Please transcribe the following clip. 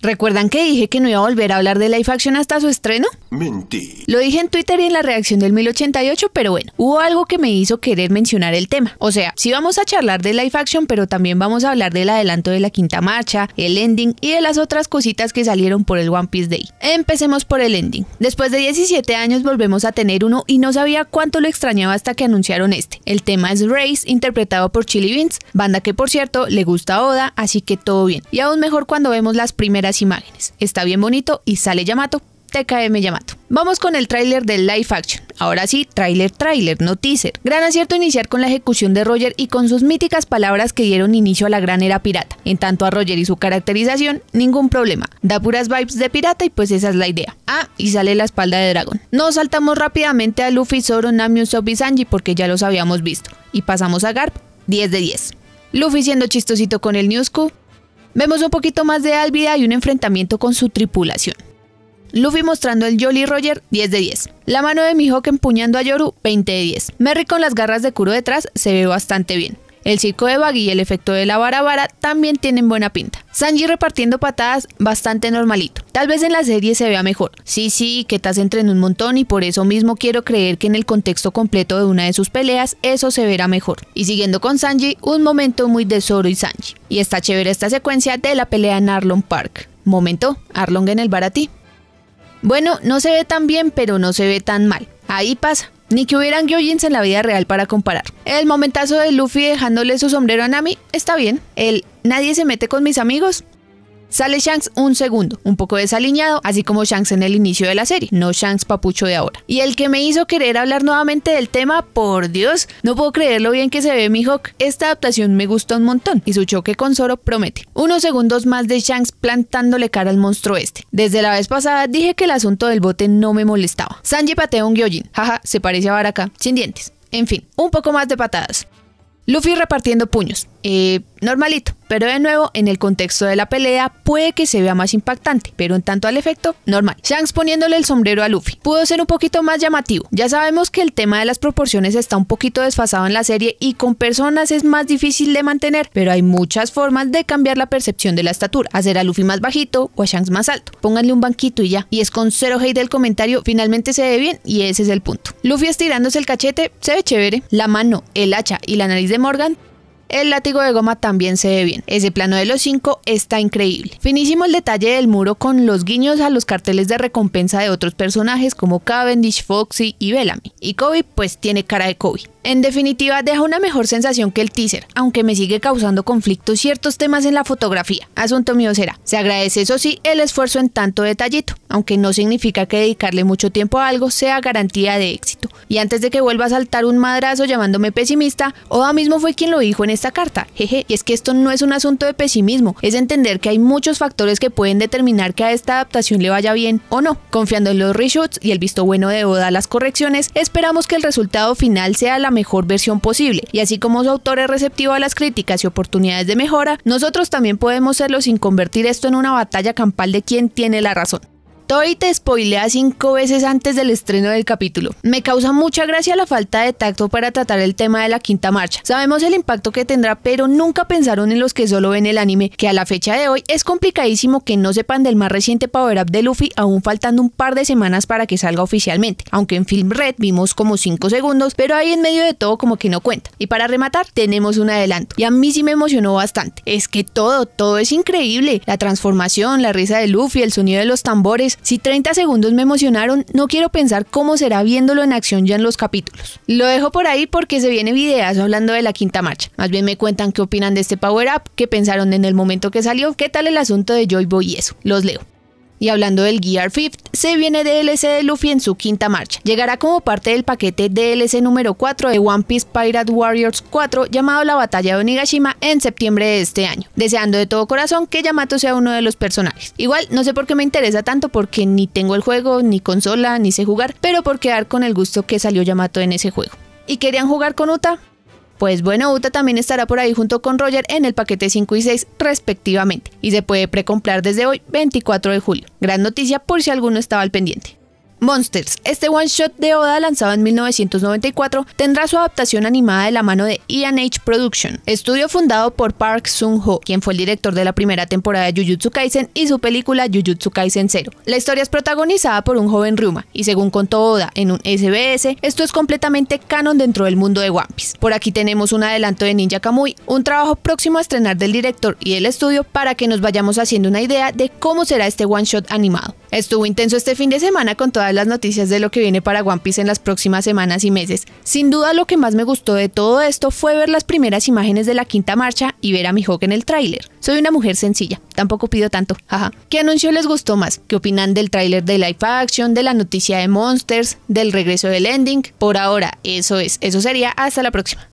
¿Recuerdan que dije que no iba a volver a hablar de Life Action hasta su estreno? Mentí. Lo dije en Twitter y en la reacción del 1088, pero bueno, hubo algo que me hizo querer mencionar el tema. O sea, si vamos a charlar de Life Action, pero también vamos a hablar del adelanto de la quinta marcha, el ending y de las otras cositas que salieron por el One Piece Day. Empecemos por el ending. Después de 17 años volvemos a tener uno y no sabía cuánto lo extrañaba hasta que anunciaron este. El tema es Race, interpretado por Chili Beans, banda que por cierto le gusta a Oda, así que todo bien. Y aún mejor cuando vemos las primeras imágenes. Está bien bonito y sale Yamato, TKM Yamato. Vamos con el tráiler del live action. Ahora sí, tráiler, tráiler, no teaser. Gran acierto iniciar con la ejecución de Roger y con sus míticas palabras que dieron inicio a la gran era pirata. En tanto a Roger y su caracterización, ningún problema. Da puras vibes de pirata y pues esa es la idea. Ah, y sale la espalda de dragón. Nos saltamos rápidamente a Luffy, Zoro, Nami, Usopp y Sanji porque ya los habíamos visto. Y pasamos a Garp, 10 de 10. Luffy siendo chistosito con el Newsku, Vemos un poquito más de Álvida y un enfrentamiento con su tripulación. Luffy mostrando el Jolly Roger 10 de 10. La mano de Mihawk empuñando a Yoru 20 de 10. Merry con las garras de Kuro detrás se ve bastante bien. El circo de Baggy y el efecto de la vara vara también tienen buena pinta. Sanji repartiendo patadas bastante normalito. Tal vez en la serie se vea mejor. Sí, sí, que estás en un montón y por eso mismo quiero creer que en el contexto completo de una de sus peleas eso se verá mejor. Y siguiendo con Sanji, un momento muy de Zoro y Sanji. Y está chévere esta secuencia de la pelea en Arlong Park. Momento, Arlong en el baratí. Bueno, no se ve tan bien, pero no se ve tan mal. Ahí pasa. Ni que hubieran Gyojins en la vida real para comparar. El momentazo de Luffy dejándole su sombrero a Nami está bien. El nadie se mete con mis amigos Sale Shanks un segundo, un poco desaliñado, así como Shanks en el inicio de la serie, no Shanks papucho de ahora. Y el que me hizo querer hablar nuevamente del tema, por Dios, no puedo creer lo bien que se ve Mihawk. Esta adaptación me gusta un montón y su choque con Zoro promete. Unos segundos más de Shanks plantándole cara al monstruo este. Desde la vez pasada dije que el asunto del bote no me molestaba. Sanji patea un Gyojin, jaja, se parece a Baraka, sin dientes. En fin, un poco más de patadas. Luffy repartiendo puños eh, normalito, pero de nuevo en el contexto de la pelea puede que se vea más impactante, pero en tanto al efecto, normal. Shanks poniéndole el sombrero a Luffy pudo ser un poquito más llamativo. Ya sabemos que el tema de las proporciones está un poquito desfasado en la serie y con personas es más difícil de mantener, pero hay muchas formas de cambiar la percepción de la estatura, hacer a Luffy más bajito o a Shanks más alto. Pónganle un banquito y ya. Y es con cero hate del comentario, finalmente se ve bien y ese es el punto. Luffy estirándose el cachete, se ve chévere. La mano, el hacha y la nariz de Morgan el látigo de goma también se ve bien. Ese plano de los cinco está increíble. Finísimo el detalle del muro con los guiños a los carteles de recompensa de otros personajes como Cavendish, Foxy y Bellamy. Y Kobe pues tiene cara de Kobe. En definitiva, deja una mejor sensación que el teaser, aunque me sigue causando conflictos ciertos temas en la fotografía. Asunto mío será. Se agradece, eso sí, el esfuerzo en tanto detallito, aunque no significa que dedicarle mucho tiempo a algo sea garantía de éxito. Y antes de que vuelva a saltar un madrazo llamándome pesimista, Oda mismo fue quien lo dijo en esta carta. Jeje, y es que esto no es un asunto de pesimismo, es entender que hay muchos factores que pueden determinar que a esta adaptación le vaya bien o no. Confiando en los reshoots y el visto bueno de Oda a las correcciones, esperamos que el resultado final sea la la mejor versión posible. Y así como su autor es receptivo a las críticas y oportunidades de mejora, nosotros también podemos serlo sin convertir esto en una batalla campal de quién tiene la razón y te spoilea cinco veces antes del estreno del capítulo. Me causa mucha gracia la falta de tacto para tratar el tema de la quinta marcha. Sabemos el impacto que tendrá, pero nunca pensaron en los que solo ven el anime, que a la fecha de hoy es complicadísimo que no sepan del más reciente Power Up de Luffy, aún faltando un par de semanas para que salga oficialmente. Aunque en Film Red vimos como cinco segundos, pero ahí en medio de todo como que no cuenta. Y para rematar, tenemos un adelanto. Y a mí sí me emocionó bastante. Es que todo, todo es increíble. La transformación, la risa de Luffy, el sonido de los tambores, si 30 segundos me emocionaron, no quiero pensar cómo será viéndolo en acción ya en los capítulos. Lo dejo por ahí porque se viene videos hablando de la quinta marcha. Más bien me cuentan qué opinan de este Power Up, qué pensaron en el momento que salió, qué tal el asunto de Joy Boy y eso. Los leo. Y hablando del Gear 5, se viene DLC de Luffy en su quinta marcha. Llegará como parte del paquete DLC número 4 de One Piece Pirate Warriors 4 llamado La Batalla de Onigashima en septiembre de este año, deseando de todo corazón que Yamato sea uno de los personajes. Igual, no sé por qué me interesa tanto porque ni tengo el juego, ni consola, ni sé jugar, pero por quedar con el gusto que salió Yamato en ese juego. ¿Y querían jugar con Uta? Pues bueno, UTA también estará por ahí junto con Roger en el paquete 5 y 6 respectivamente y se puede precomprar desde hoy 24 de julio. Gran noticia por si alguno estaba al pendiente. Monsters. Este one shot de Oda, lanzado en 1994, tendrá su adaptación animada de la mano de E&H Production, estudio fundado por Park Sung-ho, quien fue el director de la primera temporada de Jujutsu Kaisen y su película Jujutsu Kaisen 0. La historia es protagonizada por un joven Ryuma, y según contó Oda en un SBS, esto es completamente canon dentro del mundo de One Piece. Por aquí tenemos un adelanto de Ninja Kamui, un trabajo próximo a estrenar del director y del estudio para que nos vayamos haciendo una idea de cómo será este one shot animado. Estuvo intenso este fin de semana con todas las noticias de lo que viene para One Piece en las próximas semanas y meses. Sin duda lo que más me gustó de todo esto fue ver las primeras imágenes de la quinta marcha y ver a mi Mihawk en el tráiler. Soy una mujer sencilla, tampoco pido tanto, jaja. ¿Qué anuncio les gustó más? ¿Qué opinan del tráiler de Life Action, de la noticia de Monsters, del regreso del ending? Por ahora, eso es, eso sería, hasta la próxima.